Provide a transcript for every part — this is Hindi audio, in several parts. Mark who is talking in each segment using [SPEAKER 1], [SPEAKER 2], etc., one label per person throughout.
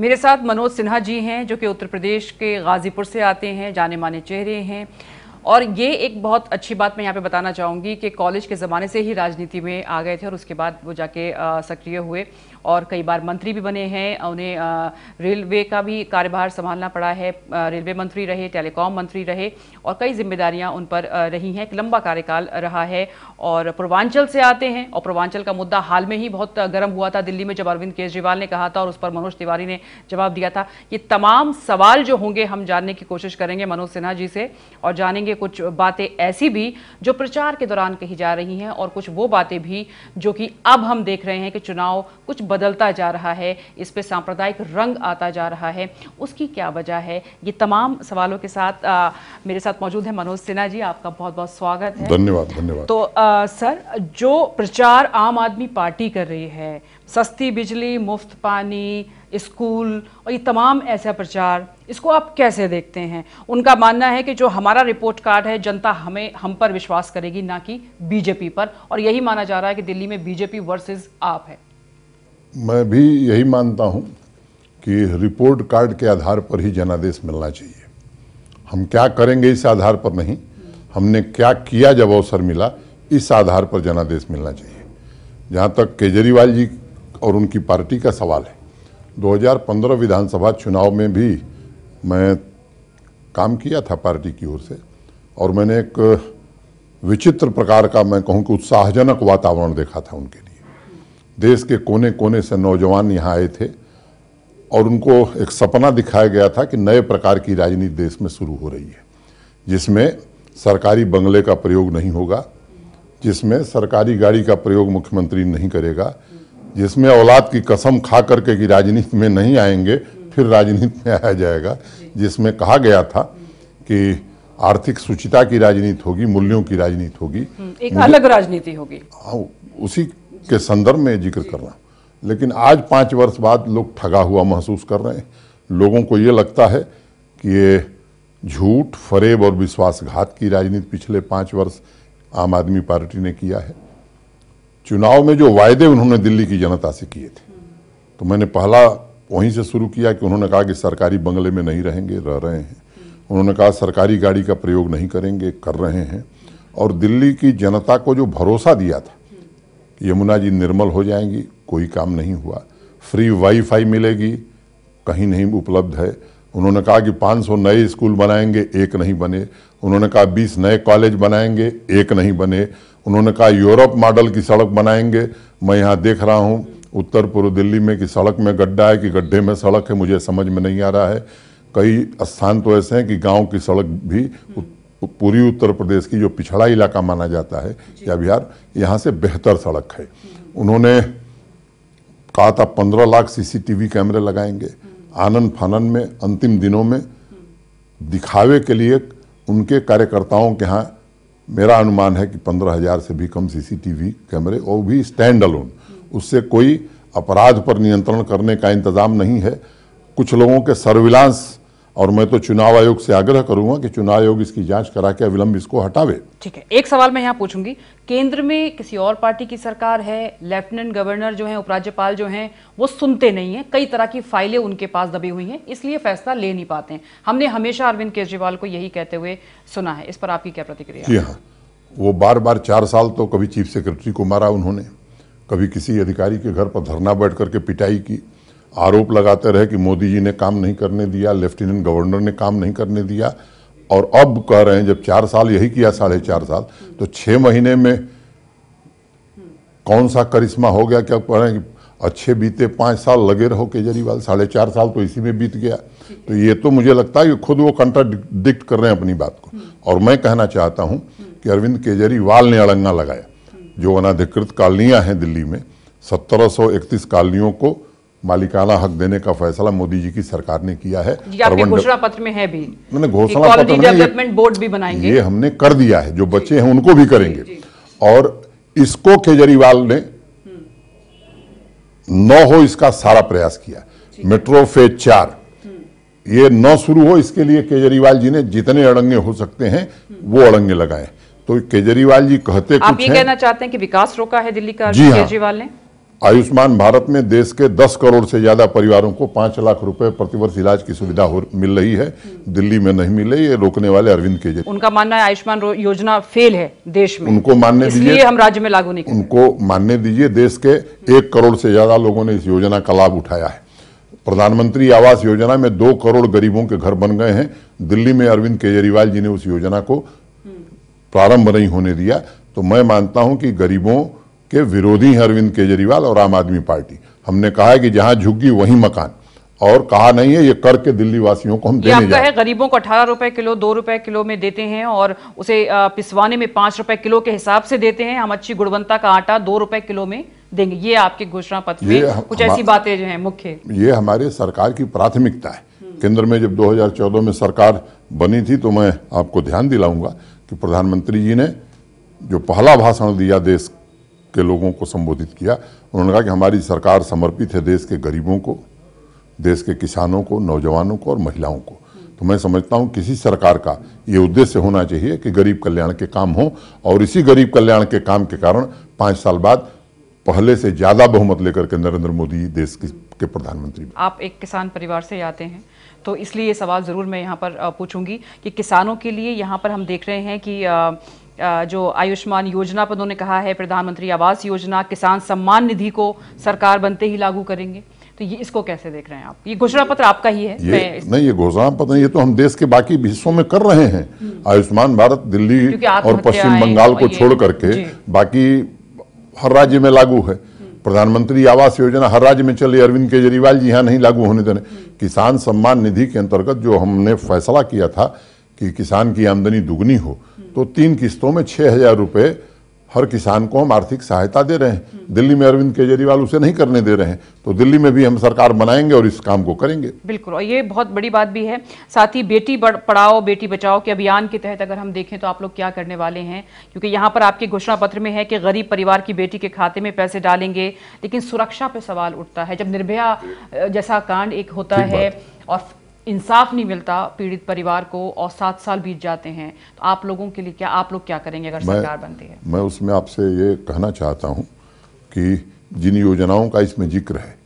[SPEAKER 1] मेरे साथ मनोज सिन्हा जी हैं जो कि उत्तर प्रदेश के गाजीपुर से आते हैं जाने माने चेहरे हैं और ये एक बहुत अच्छी बात मैं यहाँ पे बताना चाहूँगी कि कॉलेज के ज़माने से ही राजनीति में आ गए थे और उसके बाद वो जाके सक्रिय हुए और कई बार मंत्री भी बने हैं उन्हें रेलवे का भी कार्यभार संभालना पड़ा है रेलवे मंत्री रहे टेलीकॉम मंत्री रहे और कई जिम्मेदारियां उन पर रही हैं एक लंबा कार्यकाल रहा है और पूर्वांचल से आते हैं और पूर्वांचल का मुद्दा हाल में ही बहुत गर्म हुआ था दिल्ली में जब अरविंद केजरीवाल ने कहा था और उस पर मनोज तिवारी ने जवाब दिया था ये तमाम सवाल जो होंगे हम जानने की कोशिश करेंगे मनोज सिन्हा जी से और जानेंगे कुछ बातें ऐसी भी जो प्रचार के दौरान कही जा रही हैं और कुछ वो बातें भी जो कि अब हम देख रहे हैं कि चुनाव कुछ बदलता जा रहा है इस पर सांप्रदायिक रंग आता जा रहा है उसकी क्या वजह है ये तमाम सवालों के साथ आ, मेरे साथ मौजूद है मनोज सिन्हा जी आपका बहुत बहुत स्वागत है धन्यवाद धन्यवाद तो आ, सर जो प्रचार आम आदमी पार्टी कर रही है सस्ती बिजली मुफ्त पानी स्कूल और ये तमाम ऐसा प्रचार इसको आप कैसे देखते हैं उनका मानना है कि जो हमारा रिपोर्ट कार्ड है जनता हमें हम पर विश्वास करेगी ना कि बीजेपी पर और यही माना जा रहा है कि दिल्ली में बीजेपी वर्सेस आप है
[SPEAKER 2] मैं भी यही मानता हूँ कि रिपोर्ट कार्ड के आधार पर ही जनादेश मिलना चाहिए हम क्या करेंगे इस आधार पर नहीं हमने क्या किया जब अवसर मिला इस आधार पर जनादेश मिलना चाहिए जहाँ तक केजरीवाल जी और उनकी पार्टी का सवाल है 2015 विधानसभा चुनाव में भी मैं काम किया था पार्टी की ओर से और मैंने एक विचित्र प्रकार का मैं कहूँ कि उत्साहजनक वातावरण देखा था उनके लिए देश के कोने कोने से नौजवान यहाँ आए थे और उनको एक सपना दिखाया गया था कि नए प्रकार की राजनीति देश में शुरू हो रही है जिसमें सरकारी बंगले का प्रयोग नहीं होगा जिसमें सरकारी गाड़ी का प्रयोग मुख्यमंत्री नहीं करेगा जिसमें औलाद की कसम खा करके कि राजनीति में नहीं आएंगे फिर राजनीति में आया जाएगा जिसमें कहा गया था कि आर्थिक सुचिता की राजनीति होगी मूल्यों की राजनीति होगी हम्म, एक अलग
[SPEAKER 1] राजनीति होगी
[SPEAKER 2] हाँ उसी के संदर्भ में जिक्र कर रहा हूँ लेकिन आज पाँच वर्ष बाद लोग ठगा हुआ महसूस कर रहे हैं लोगों को ये लगता है कि ये झूठ फरेब और विश्वासघात की राजनीति पिछले पाँच वर्ष आम आदमी पार्टी ने किया है चुनाव में जो वायदे उन्होंने दिल्ली की जनता से किए थे तो मैंने पहला वहीं से शुरू किया कि उन्होंने कहा कि सरकारी बंगले में नहीं रहेंगे रह रहे हैं उन्होंने कहा सरकारी गाड़ी का प्रयोग नहीं करेंगे कर रहे हैं और दिल्ली की जनता को जो भरोसा दिया था यमुना जी निर्मल हो जाएंगी कोई काम नहीं हुआ फ्री वाईफाई मिलेगी कहीं नहीं उपलब्ध है उन्होंने कहा कि 500 नए स्कूल बनाएंगे एक नहीं बने उन्होंने कहा 20 नए कॉलेज बनाएंगे एक नहीं बने उन्होंने कहा यूरोप मॉडल की सड़क बनाएंगे मैं यहाँ देख रहा हूँ उत्तर पूर्व दिल्ली में कि सड़क में गड्ढा है कि गड्ढे में सड़क है मुझे समझ में नहीं आ रहा है कई स्थान तो ऐसे हैं कि गाँव की सड़क भी पूरी उत्तर प्रदेश की जो पिछड़ा इलाका माना जाता है या बिहार यहाँ से बेहतर सड़क है उन्होंने कहा था पंद्रह लाख सीसीटीवी कैमरे लगाएंगे हम्म। आनंद फानन में अंतिम दिनों में हम्म। दिखावे के लिए उनके कार्यकर्ताओं के यहाँ मेरा अनुमान है कि पंद्रह हजार से भी कम सीसीटीवी कैमरे और भी स्टैंड हम्म। अलोन उससे कोई अपराध पर नियंत्रण करने का इंतजाम नहीं है कुछ लोगों के सर्विलांस और मैं तो चुनाव आयोग से आग्रह करूंगा कि चुनाव आयोग इसकी जांच करा के अविलंब इसको हटावे
[SPEAKER 1] ठीक है एक सवाल मैं यहाँ पूछूंगी केंद्र में किसी और पार्टी की सरकार है लेफ्टिनेंट गवर्नर जो है उपराज्यपाल जो है वो सुनते नहीं है कई तरह की फाइलें उनके पास दबी हुई है इसलिए फैसला ले नहीं पाते हैं हमने हमेशा अरविंद केजरीवाल को यही कहते हुए सुना है इस पर आपकी क्या प्रतिक्रिया जी हाँ
[SPEAKER 2] वो बार बार चार साल तो कभी चीफ सेक्रेटरी को मारा उन्होंने कभी किसी अधिकारी के घर पर धरना बैठ करके पिटाई की आरोप लगाते रहे कि मोदी जी ने काम नहीं करने दिया लेफ्टिनेंट गवर्नर ने काम नहीं करने दिया और अब कह रहे हैं जब चार साल यही किया साढ़े चार साल तो छः महीने में कौन सा करिश्मा हो गया क्या कह रहे हैं अच्छे बीते पाँच साल लगे रहो केजरीवाल साढ़े चार साल तो इसी में बीत गया तो ये तो मुझे लगता है कि खुद वो कंट्राडिक्ट कर रहे हैं अपनी बात को और मैं कहना चाहता हूँ कि अरविंद केजरीवाल ने अड़ंगा लगाया जो अनाधिकृत कॉलोनियाँ हैं दिल्ली में सत्रह इकतीस कॉलोनियों को मालिकाना हक देने का फैसला मोदी जी की सरकार ने किया है घोषणा पत्र में है भी मैंने घोषणा पत्र डेवलपमेंट
[SPEAKER 1] बोर्ड भी बनाएंगे
[SPEAKER 2] ये हमने कर दिया है जो बच्चे हैं उनको भी करेंगे जी, जी। और इसको केजरीवाल ने हम्म। न हो इसका सारा प्रयास किया मेट्रो फेज चार हम्म। ये न शुरू हो इसके लिए केजरीवाल जी ने जितने अड़ंगे हो सकते हैं हम्म। वो अड़ंगे लगाए तो केजरीवाल जी कहते आप ये कहना
[SPEAKER 1] चाहते हैं कि विकास रोका है दिल्ली का हाँ। केजरीवाल ने
[SPEAKER 2] आयुष्मान भारत में देश के 10 करोड़ से ज़्यादा परिवारों को 5 लाख रुपए प्रतिवर्ष इलाज की सुविधा मिल रही है दिल्ली में नहीं मिले ये रोकने वाले अरविंद केजरीवाल
[SPEAKER 1] उनका मानना है आयुष्मान योजना फेल है देश में
[SPEAKER 2] उनको मानने दीजिए हम
[SPEAKER 1] राज्य में लागू नहीं
[SPEAKER 2] उनको मानने दीजिए देश के एक करोड़ से ज़्यादा लोगों ने इस योजना का लाभ उठाया है प्रधानमंत्री आवास योजना में दो करोड़ गरीबों के घर बन गए हैं दिल्ली में अरविंद केजरीवाल जी ने उस योजना को प्रारंभ नहीं होने दिया तो मैं मानता हूँ कि गरीबों के विरोधी हैं अरविंद केजरीवाल और आम आदमी पार्टी हमने कहा है कि जहां झुग्गी वहीं मकान और कहा नहीं है ये करके दिल्ली वासियों को हम देने हैं
[SPEAKER 1] गरीबों को अठारह रुपए किलो दो रुपए किलो में देते हैं और उसे पिसवाने में पांच रुपए किलो के हिसाब से देते हैं हम अच्छी गुणवत्ता का आटा दो रुपए किलो में देंगे ये आपके घोषणा पत्र में कुछ ऐसी बातें जो हैं मुख्य
[SPEAKER 2] ये हमारे सरकार की प्राथमिकता है केंद्र में जब दो में सरकार बनी थी तो मैं आपको ध्यान दिलाऊंगा कि प्रधानमंत्री जी ने जो पहला भाषण दिया देश के लोगों को संबोधित किया उन्होंने कहा कि हमारी सरकार समर्पित है देश के गरीबों को देश के किसानों को नौजवानों को और महिलाओं को तो मैं समझता हूँ किसी सरकार का ये उद्देश्य होना चाहिए कि गरीब कल्याण के काम हों और इसी गरीब कल्याण के काम के कारण पाँच साल बाद पहले से ज़्यादा बहुमत लेकर के नरेंद्र मोदी देश के प्रधानमंत्री
[SPEAKER 1] आप एक किसान परिवार से आते हैं तो इसलिए ये सवाल ज़रूर मैं यहाँ पर पूछूंगी कि किसानों के लिए यहाँ पर हम देख रहे हैं कि जो आयुष्मान योजना पर उन्होंने कहा है प्रधानमंत्री आवास योजना किसान सम्मान निधि को सरकार बनते ही लागू करेंगे तो ये इसको कैसे देख रहे हैं आप ये घोषणा पत्र आपका ही है ये,
[SPEAKER 2] नहीं ये घोषणा पत्र ये तो हम देश के बाकी हिस्सों में कर रहे हैं हम्म। आयुष्मान भारत दिल्ली और पश्चिम बंगाल को छोड़ करके बाकी हर राज्य में लागू है हम्म। प्रधानमंत्री आवास योजना हर राज्य में चली अरविंद केजरीवाल जी यहाँ नहीं लागू होने देने हम्म। किसान सम्मान निधि के अंतर्गत जो हमने फैसला किया था कि किसान की आमदनी दुगनी हो तो तीन किस्तों में छह हजार रुपए हर किसान को हम आर्थिक सहायता दे रहे हैं दिल्ली में अरविंद केजरीवाल उसे नहीं करने दे रहे हैं तो दिल्ली में भी हम सरकार बनाएंगे और इस काम को करेंगे
[SPEAKER 1] बिल्कुल और ये बहुत बड़ी बात भी है साथ ही बेटी पढ़ाओ बेटी बचाओ के अभियान के तहत अगर हम देखें तो आप लोग क्या करने वाले हैं क्योंकि यहाँ पर आपके घोषणा पत्र में है कि गरीब परिवार की बेटी के खाते में पैसे डालेंगे लेकिन सुरक्षा पर सवाल उठता है जब निर्भया जैसा कांड एक होता है और इंसाफ नहीं मिलता पीड़ित परिवार को और सात साल बीत जाते हैं तो आप लोगों के लिए क्या आप लोग क्या करेंगे अगर सरकार बनती है
[SPEAKER 2] मैं उसमें आपसे ये कहना चाहता हूँ कि जिन योजनाओं का इसमें जिक्र है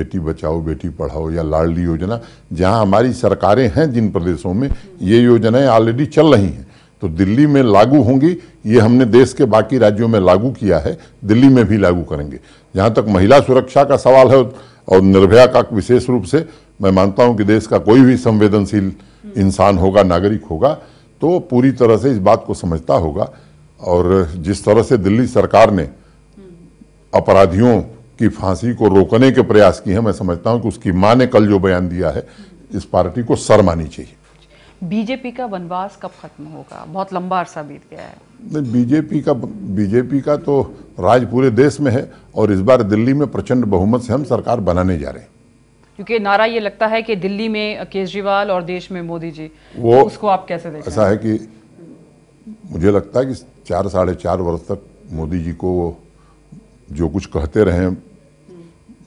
[SPEAKER 2] बेटी बचाओ बेटी पढ़ाओ या लाडली योजना जहाँ हमारी सरकारें हैं जिन प्रदेशों में ये योजनाएं ऑलरेडी चल रही हैं तो दिल्ली में लागू होंगी ये हमने देश के बाकी राज्यों में लागू किया है दिल्ली में भी लागू करेंगे जहाँ तक महिला सुरक्षा का सवाल है और निर्भया का विशेष रूप से मैं मानता हूं कि देश का कोई भी संवेदनशील इंसान होगा नागरिक होगा तो पूरी तरह से इस बात को समझता होगा और जिस तरह से दिल्ली सरकार ने अपराधियों की फांसी को रोकने के प्रयास किए हैं मैं समझता हूं कि उसकी मां ने कल जो बयान दिया है इस पार्टी को मानी चाहिए
[SPEAKER 1] बीजेपी का वनवास कब खत्म होगा बहुत लंबा अरसा बीत गया है
[SPEAKER 2] बीजेपी का बीजेपी का तो राज पूरे देश में है और इस बार दिल्ली में प्रचंड बहुमत से हम सरकार बनाने जा रहे हैं
[SPEAKER 1] क्योंकि नारा ये लगता है कि दिल्ली में केजरीवाल और देश में मोदी जी वो तो उसको आप कैसे देखें ऐसा है
[SPEAKER 2] कि मुझे लगता है कि चार साढ़े चार वर्ष तक मोदी जी को जो कुछ कहते रहे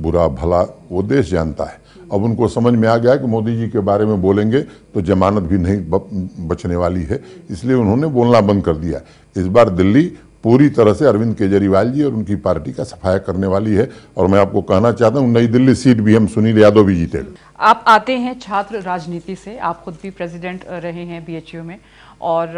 [SPEAKER 2] बुरा भला वो देश जानता है अब उनको समझ में आ गया कि मोदी जी के बारे में बोलेंगे तो जमानत भी नहीं बचने वाली है इसलिए उन्होंने बोलना बंद कर दिया इस बार दिल्ली पूरी तरह से अरविंद केजरीवाल जी और उनकी पार्टी का सफाया करने वाली है और मैं आपको कहना चाहता हूँ नई दिल्ली सीट भी हम सुनील यादव भी जीते
[SPEAKER 1] आप आते हैं छात्र राजनीति से आप खुद भी प्रेसिडेंट रहे हैं बीएचयू में और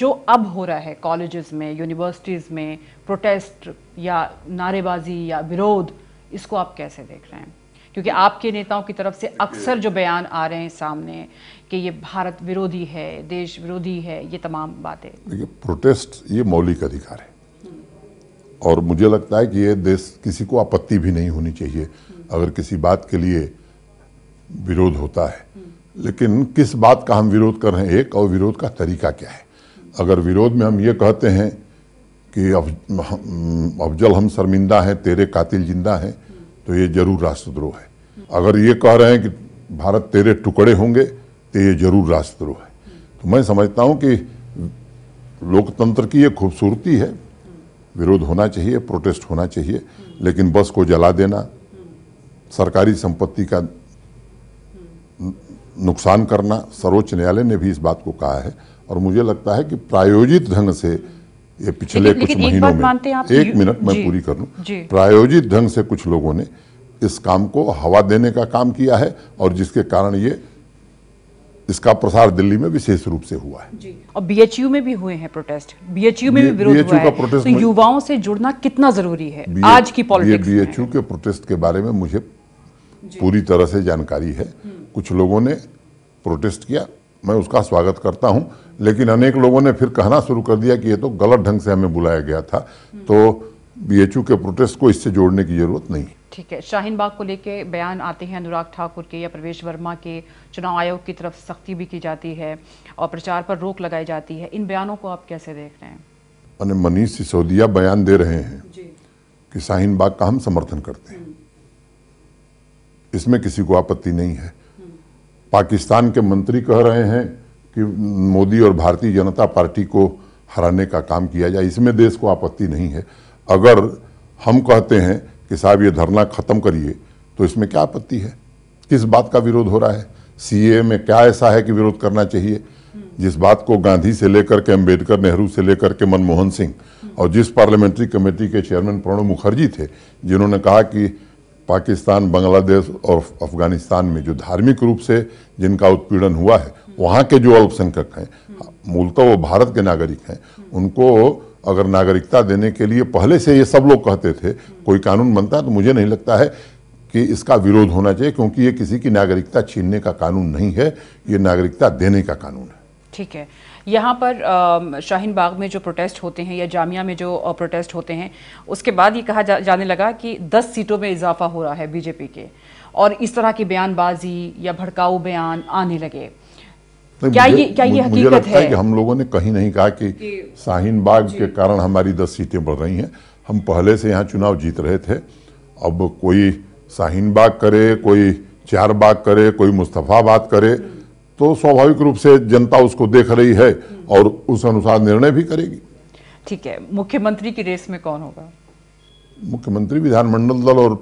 [SPEAKER 1] जो अब हो रहा है कॉलेजेस में यूनिवर्सिटीज़ में प्रोटेस्ट या नारेबाजी या विरोध इसको आप कैसे देख रहे हैं क्योंकि आपके नेताओं की तरफ से अक्सर जो बयान आ रहे हैं सामने कि ये भारत विरोधी है देश विरोधी है ये तमाम बातें
[SPEAKER 2] देखिए प्रोटेस्ट ये मौलिक अधिकार है और मुझे लगता है कि ये देश किसी को आपत्ति भी नहीं होनी चाहिए अगर किसी बात के लिए विरोध होता है लेकिन किस बात का हम विरोध कर रहे हैं एक और विरोध का तरीका क्या है अगर विरोध में हम ये कहते हैं कि अफजल हम शर्मिंदा हैं तेरे कातिल जिंदा हैं तो ये जरूर राष्ट्रद्रोह है अगर ये कह रहे हैं कि भारत तेरे टुकड़े होंगे तो ये जरूर राष्ट्रद्रोह है तो मैं समझता हूँ कि लोकतंत्र की ये खूबसूरती है विरोध होना चाहिए प्रोटेस्ट होना चाहिए लेकिन बस को जला देना सरकारी संपत्ति का नुकसान करना सर्वोच्च न्यायालय ने भी इस बात को कहा है और मुझे लगता है कि प्रायोजित ढंग से ये पिछले कुछ महीनों में एक मिनट मैं पूरी कर लूँ प्रायोजित ढंग से कुछ लोगों ने इस काम को हवा देने का काम किया है और जिसके कारण ये इसका प्रसार दिल्ली में विशेष रूप से हुआ है जी
[SPEAKER 1] और बीएचयू में भी हुए हैं प्रोटेस्ट बीएचयू में भी विरोध हुआ है प्रोटेस्ट तो युवाओं से जुड़ना कितना जरूरी है आज की पॉलिटिक्स में
[SPEAKER 2] बीएचयू के प्रोटेस्ट के बारे में मुझे पूरी तरह से जानकारी है हम्म। कुछ लोगों ने प्रोटेस्ट किया मैं उसका स्वागत करता हूं लेकिन अनेक लोगों ने फिर कहना शुरू कर दिया कि ये तो गलत ढंग से हमें बुलाया गया था तो बी के प्रोटेस्ट को इससे जोड़ने की जरूरत नहीं
[SPEAKER 1] ठीक है शाहीन बाग को लेके बयान आते हैं अनुराग ठाकुर के या प्रवेश वर्मा के चुनाव आयोग की तरफ सख्ती भी की जाती है और प्रचार पर रोक लगाई जाती है इन बयानों को आप कैसे देख रहे हैं
[SPEAKER 2] मैंने मनीष सिसोदिया बयान दे रहे हैं कि शाहीन बाग का हम समर्थन करते हैं इसमें किसी को आपत्ति नहीं है पाकिस्तान के मंत्री कह रहे हैं कि मोदी और भारतीय जनता पार्टी को हराने का काम किया जाए इसमें देश को आपत्ति नहीं है अगर हम कहते हैं कि साहब ये धरना ख़त्म करिए तो इसमें क्या आपत्ति है किस बात का विरोध हो रहा है सीए में क्या ऐसा है कि विरोध करना चाहिए जिस बात को गांधी से लेकर के अम्बेडकर नेहरू से लेकर के मनमोहन सिंह और जिस पार्लियामेंट्री कमेटी के चेयरमैन प्रणब मुखर्जी थे जिन्होंने कहा कि पाकिस्तान बांग्लादेश और अफगानिस्तान में जो धार्मिक रूप से जिनका उत्पीड़न हुआ है वहाँ के जो अल्पसंख्यक हैं मूलतः वो भारत के नागरिक हैं उनको अगर नागरिकता देने के लिए पहले से ये सब लोग कहते थे कोई कानून बनता है तो मुझे नहीं लगता है कि इसका विरोध होना चाहिए क्योंकि ये किसी की नागरिकता छीनने का कानून नहीं है ये नागरिकता देने का कानून है
[SPEAKER 1] ठीक है यहाँ पर शाहीन बाग में जो प्रोटेस्ट होते हैं या जामिया में जो प्रोटेस्ट होते हैं उसके बाद ये कहा जा, जाने लगा कि 10 सीटों में इजाफा हो रहा है बीजेपी के और इस तरह की बयानबाजी या भड़काऊ बयान आने लगे
[SPEAKER 2] क्या ये क्या ये मुझे लगता है, है कि हम लोगों ने कहीं नहीं कहा कि, कि शाहीन बाग के कारण हमारी दस सीटें बढ़ रही हैं हम पहले से यहाँ चुनाव जीत रहे थे अब कोई शाहीन बाग करे कोई चार बाग करे कोई मुस्तफ़ाबाद करे तो स्वाभाविक रूप से जनता उसको देख रही है और उस अनुसार निर्णय भी करेगी
[SPEAKER 1] ठीक है मुख्यमंत्री की रेस में कौन होगा
[SPEAKER 2] मुख्यमंत्री विधानमंडल दल और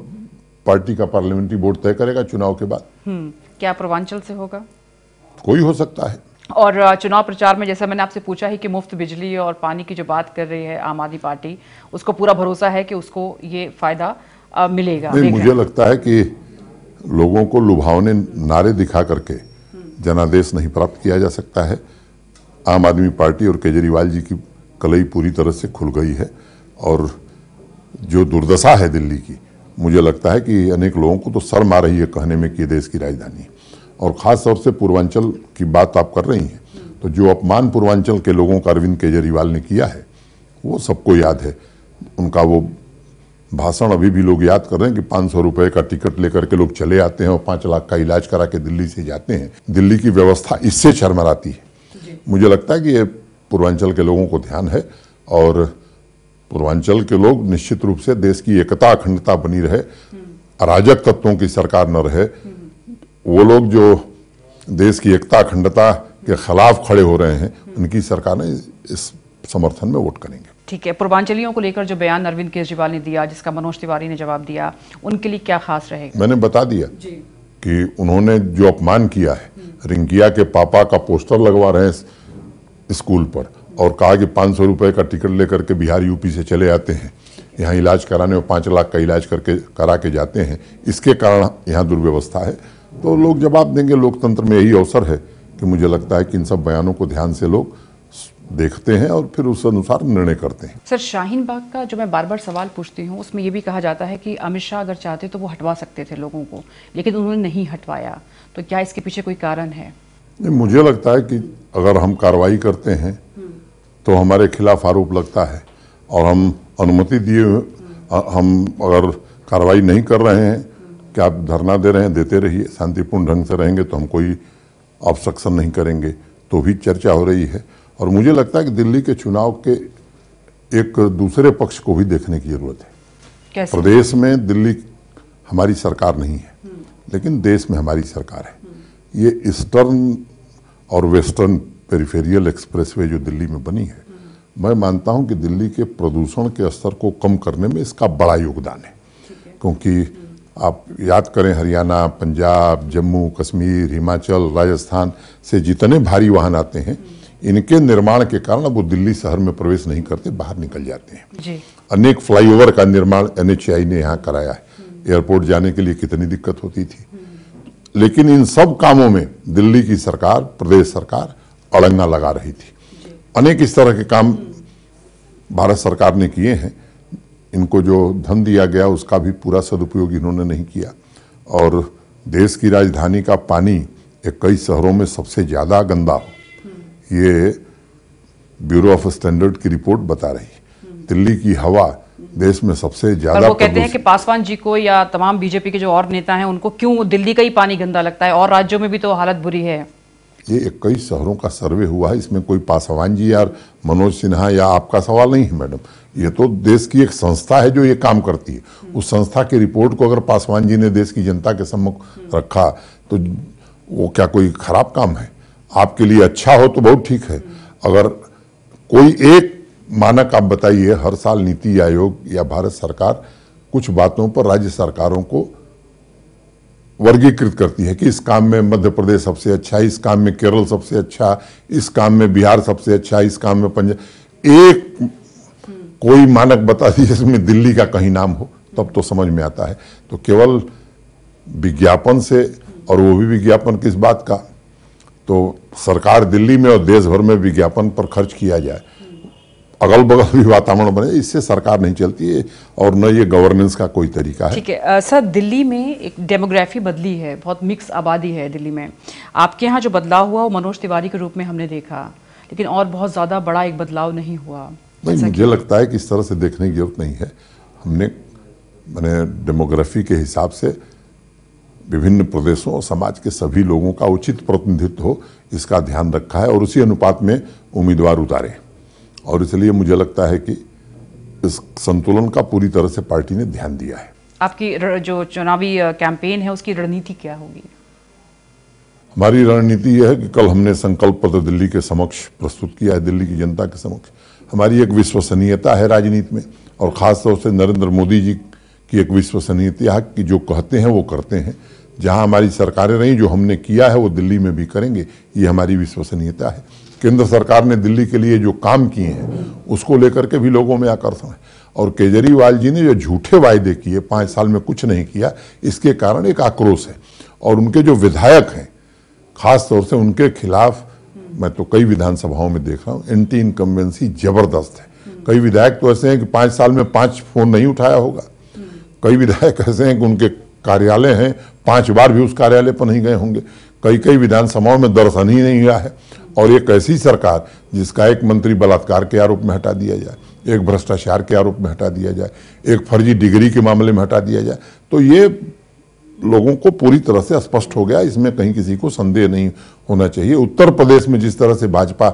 [SPEAKER 2] पार्टी का पार्लियामेंट्री बोर्ड तय करेगा चुनाव के बाद
[SPEAKER 1] हम्म, क्या पूर्वांचल से होगा
[SPEAKER 2] कोई हो सकता है
[SPEAKER 1] और चुनाव प्रचार में जैसा मैंने आपसे पूछा है कि मुफ्त बिजली और पानी की जो बात कर रही है आम आदमी पार्टी उसको पूरा भरोसा है कि उसको ये फायदा मिलेगा नहीं, मुझे
[SPEAKER 2] लगता है कि लोगों को लुभावने नारे दिखा करके जनादेश नहीं प्राप्त किया जा सकता है आम आदमी पार्टी और केजरीवाल जी की कलई पूरी तरह से खुल गई है और जो दुर्दशा है दिल्ली की मुझे लगता है कि अनेक लोगों को तो शर्म आ रही है कहने में कि देश की राजधानी और ख़ास तौर से पूर्वांचल की बात आप कर रही हैं तो जो अपमान पूर्वांचल के लोगों का अरविंद केजरीवाल ने किया है वो सबको याद है उनका वो भाषण अभी भी लोग याद कर रहे हैं कि पाँच सौ रुपये का टिकट लेकर के लोग चले आते हैं और पाँच लाख का इलाज करा के दिल्ली से जाते हैं दिल्ली की व्यवस्था इससे शर्मराती है मुझे लगता है कि ये पूर्वांचल के लोगों को ध्यान है और पूर्वांचल के लोग निश्चित रूप से देश की एकता अखंडता बनी रहे हम्म। अराजक तत्वों की सरकार न रहे हम्म। वो लोग जो देश की एकता अखंडता के खिलाफ खड़े हो रहे हैं हम्म। उनकी सरकारें इस समर्थन में वोट करेंगे ठीक
[SPEAKER 1] है पूर्वांचलियों को लेकर जो बयान अरविंद केजरीवाल ने दिया जिसका मनोज तिवारी ने जवाब दिया उनके लिए क्या खास
[SPEAKER 2] रहेगा मैंने बता दिया कि उन्होंने जो अपमान किया है हम्म। रिंकिया के पापा का पोस्टर लगवा रहे हैं स्कूल पर और कहा कि पाँच सौ रुपये का टिकट लेकर के बिहार यूपी से चले आते हैं यहाँ इलाज कराने में पाँच लाख का इलाज करके करा के जाते हैं इसके कारण यहाँ दुर्व्यवस्था है तो लोग जवाब देंगे लोकतंत्र में यही अवसर है कि मुझे लगता है कि इन सब बयानों को ध्यान से लोग देखते हैं और फिर उस अनुसार निर्णय करते हैं
[SPEAKER 1] सर शाहीन बाग का जो मैं बार बार सवाल पूछती हूँ उसमें ये भी कहा जाता है कि अमित शाह अगर चाहते तो वो हटवा सकते थे लोगों को लेकिन उन्होंने नहीं हटवाया तो क्या इसके पीछे कोई कारण है
[SPEAKER 2] मुझे लगता है कि अगर हम कार्रवाई करते हैं तो हमारे खिलाफ आरोप लगता है और हम अनुमति दिए हम अगर कार्रवाई नहीं कर रहे हैं कि आप धरना दे रहे हैं देते रहिए शांतिपूर्ण ढंग से रहेंगे तो हम कोई ऑब्सक्शन नहीं करेंगे तो भी चर्चा हो रही है और मुझे लगता है कि दिल्ली के चुनाव के एक दूसरे पक्ष को भी देखने की ज़रूरत है कैसे? प्रदेश में दिल्ली हमारी सरकार नहीं है हम्म। लेकिन देश में हमारी सरकार है ये ईस्टर्न और वेस्टर्न पेरिफेरियल एक्सप्रेसवे जो दिल्ली में बनी है हम्म। मैं मानता हूं कि दिल्ली के प्रदूषण के स्तर को कम करने में इसका बड़ा योगदान है क्योंकि हम्म। आप याद करें हरियाणा पंजाब जम्मू कश्मीर हिमाचल राजस्थान से जितने भारी वाहन आते हैं इनके निर्माण के कारण वो दिल्ली शहर में प्रवेश नहीं करते बाहर निकल जाते हैं अनेक फ्लाईओवर का निर्माण एन ने यहाँ कराया है एयरपोर्ट हम्म। जाने के लिए कितनी दिक्कत होती थी लेकिन इन सब कामों में दिल्ली की सरकार प्रदेश सरकार अड़ंगा लगा रही थी अनेक इस तरह के काम भारत सरकार ने किए हैं इनको जो धन दिया गया उसका भी पूरा सदुपयोग इन्होंने नहीं किया और देश की राजधानी का पानी कई शहरों में सबसे ज़्यादा गंदा हो ये ब्यूरो ऑफ स्टैंडर्ड की रिपोर्ट बता रही है हम्म। दिल्ली की हवा देश में सबसे ज्यादा वो कहते हैं कि
[SPEAKER 1] पासवान जी को या तमाम बीजेपी के जो और नेता हैं उनको क्यों दिल्ली का ही पानी गंदा लगता है और राज्यों में भी तो हालत बुरी है
[SPEAKER 2] ये कई शहरों का सर्वे हुआ है इसमें कोई पासवान जी या मनोज सिन्हा या आपका सवाल नहीं है मैडम ये तो देश की एक संस्था है जो ये काम करती है हम्म। उस संस्था की रिपोर्ट को अगर पासवान जी ने देश की जनता के सम्मुख हम्म। रखा तो वो क्या कोई खराब काम है आपके लिए अच्छा हो तो बहुत ठीक है अगर कोई एक मानक आप बताइए हर साल नीति आयोग या भारत सरकार कुछ बातों पर राज्य सरकारों को वर्गीकृत करती है कि इस काम में मध्य प्रदेश सबसे अच्छा इस काम में केरल सबसे अच्छा इस काम में बिहार सबसे अच्छा इस काम में पंजाब एक कोई मानक बता दीजिए जिसमें दिल्ली का कहीं नाम हो तब तो समझ में आता है तो केवल विज्ञापन से और वो भी विज्ञापन किस बात का तो सरकार दिल्ली में और देश भर में विज्ञापन पर खर्च किया जाए अगल बगल भी वातावरण बने इससे सरकार नहीं चलती है और न ये गवर्नेंस का कोई तरीका है ठीक
[SPEAKER 1] है सर दिल्ली में एक डेमोग्राफी बदली है बहुत मिक्स आबादी है दिल्ली में आपके यहाँ जो बदलाव हुआ वो मनोज तिवारी के रूप में हमने देखा लेकिन और बहुत ज़्यादा बड़ा एक बदलाव नहीं हुआ
[SPEAKER 2] नहीं मुझे लगता है कि इस तरह से देखने की जरूरत नहीं है हमने मैंने डेमोग्राफी के हिसाब से विभिन्न प्रदेशों और समाज के सभी लोगों का उचित प्रतिनिधित्व हो इसका ध्यान रखा है और उसी अनुपात में उम्मीदवार उतारे और इसलिए मुझे लगता है कि इस संतुलन का पूरी तरह से पार्टी ने ध्यान दिया है
[SPEAKER 1] आपकी जो चुनावी कैंपेन है उसकी रणनीति क्या होगी
[SPEAKER 2] हमारी रणनीति यह है कि कल हमने संकल्प पत्र दिल्ली के समक्ष प्रस्तुत किया है दिल्ली की जनता के समक्ष हमारी एक विश्वसनीयता है राजनीति में और ख़ासतौर से नरेंद्र मोदी जी की एक विश्वसनीयता कि जो कहते हैं वो करते हैं जहां हमारी सरकारें रहीं जो हमने किया है वो दिल्ली में भी करेंगे ये हमारी विश्वसनीयता है केंद्र सरकार ने दिल्ली के लिए जो काम किए हैं उसको लेकर के भी लोगों में आकर्षण है और केजरीवाल जी ने जो झूठे वायदे किए पाँच साल में कुछ नहीं किया इसके कारण एक आक्रोश है और उनके जो विधायक हैं खास तौर से उनके खिलाफ मैं तो कई विधानसभाओं में देख रहा हूँ एंटी इनकम्बेंसी जबरदस्त है कई विधायक तो ऐसे हैं कि पाँच साल में पाँच फोन नहीं उठाया होगा कई विधायक ऐसे हैं कि उनके कार्यालय हैं पांच बार भी उस कार्यालय पर नहीं गए होंगे कई कई विधानसभाओं में दर्शन ही नहीं हुआ है और एक ऐसी सरकार जिसका एक मंत्री बलात्कार के आरोप में हटा दिया जाए एक भ्रष्टाचार के आरोप में हटा दिया जाए एक फर्जी डिग्री के मामले में हटा दिया जाए तो ये लोगों को पूरी तरह से स्पष्ट हो गया इसमें कहीं किसी को संदेह नहीं होना चाहिए उत्तर प्रदेश में जिस तरह से भाजपा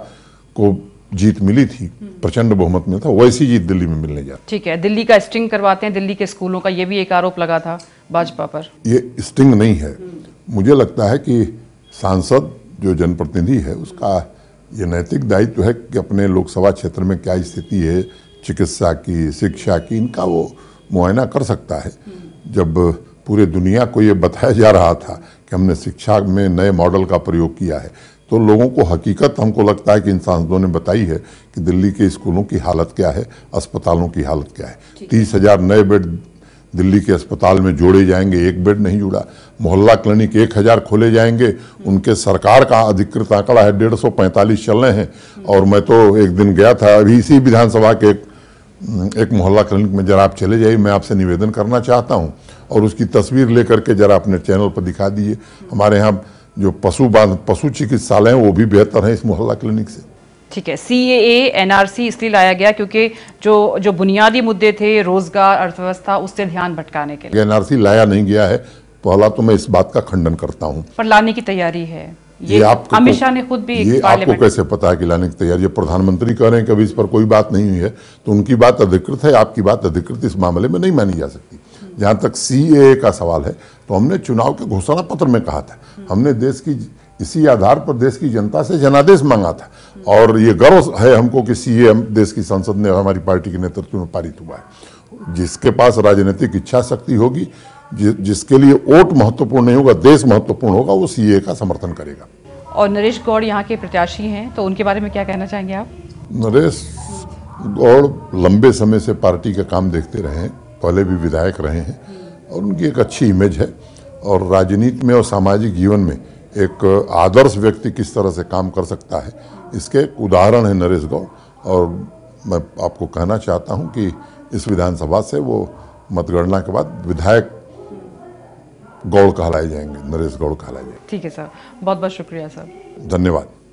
[SPEAKER 2] को जीत मिली थी प्रचंड बहुमत में था वैसी जीत दिल्ली में मिलने जा
[SPEAKER 1] ठीक है दिल्ली का स्टिंग करवाते हैं दिल्ली के स्कूलों का ये भी एक आरोप लगा था भाजपा पर
[SPEAKER 2] ये स्टिंग नहीं है मुझे लगता है कि सांसद जो जनप्रतिनिधि है उसका ये नैतिक दायित्व है कि अपने लोकसभा क्षेत्र में क्या स्थिति है चिकित्सा की शिक्षा की इनका वो मुआयना कर सकता है जब पूरे दुनिया को ये बताया जा रहा था कि हमने शिक्षा में नए मॉडल का प्रयोग किया है तो लोगों को हकीकत हमको लगता है कि इन सांसदों ने बताई है कि दिल्ली के स्कूलों की हालत क्या है अस्पतालों की हालत क्या है तीस हज़ार नए बेड दिल्ली के अस्पताल में जोड़े जाएंगे एक बेड नहीं जुड़ा मोहल्ला क्लिनिक एक हज़ार खोले जाएंगे उनके सरकार का अधिकृत आंकड़ा है डेढ़ सौ पैंतालीस चल रहे हैं और मैं तो एक दिन गया था अभी इसी विधानसभा के एक, एक मोहल्ला क्लिनिक में जरा आप चले जाइए मैं आपसे निवेदन करना चाहता हूँ और उसकी तस्वीर लेकर के जरा अपने चैनल पर दिखा दीजिए हमारे यहाँ जो पशु बांध पशु चिकित्सालय हैं वो भी बेहतर हैं इस मोहल्ला क्लिनिक से
[SPEAKER 1] ठीक है सी ए एनआरसी इसलिए लाया गया क्योंकि जो जो बुनियादी मुद्दे थे रोजगार अर्थव्यवस्था उससे ध्यान भटकाने के लिए
[SPEAKER 2] एनआरसी लाया नहीं गया है पहला तो मैं इस बात का खंडन करता हूँ
[SPEAKER 1] पर लाने की तैयारी है
[SPEAKER 2] ये, ये आपको अमित शाह ने खुद भी ये आपको कैसे पता है कि लाने की तैयारी प्रधानमंत्री कह रहे हैं कि अभी इस पर कोई बात नहीं हुई है तो उनकी बात अधिकृत है आपकी बात अधिकृत इस मामले में नहीं मानी जा सकती जहाँ तक सी का सवाल है तो हमने चुनाव के घोषणा पत्र में कहा था हमने देश की इसी आधार पर देश की जनता से जनादेश मांगा था और ये गर्व है हमको कि सी देश की संसद ने हमारी पार्टी के नेतृत्व में पारित हुआ है जिसके पास राजनीतिक इच्छा शक्ति होगी जि, जिसके लिए वोट महत्वपूर्ण नहीं होगा देश महत्वपूर्ण होगा वो सी का समर्थन करेगा
[SPEAKER 1] और नरेश गौड़ यहाँ के प्रत्याशी हैं तो उनके बारे में क्या कहना चाहेंगे आप
[SPEAKER 2] नरेश गौड़ लंबे समय से पार्टी का काम देखते रहे हैं पहले भी विधायक रहे हैं और उनकी एक अच्छी इमेज है और राजनीति में और सामाजिक जीवन में एक आदर्श व्यक्ति किस तरह से काम कर सकता है इसके उदाहरण है नरेश गौड़ और मैं आपको कहना चाहता हूं कि इस विधानसभा से वो मतगणना के बाद विधायक गौड़ कहलाए जाएंगे नरेश गौड़ कहलाए जाएंगे
[SPEAKER 1] ठीक है सर बहुत बहुत शुक्रिया सर
[SPEAKER 2] धन्यवाद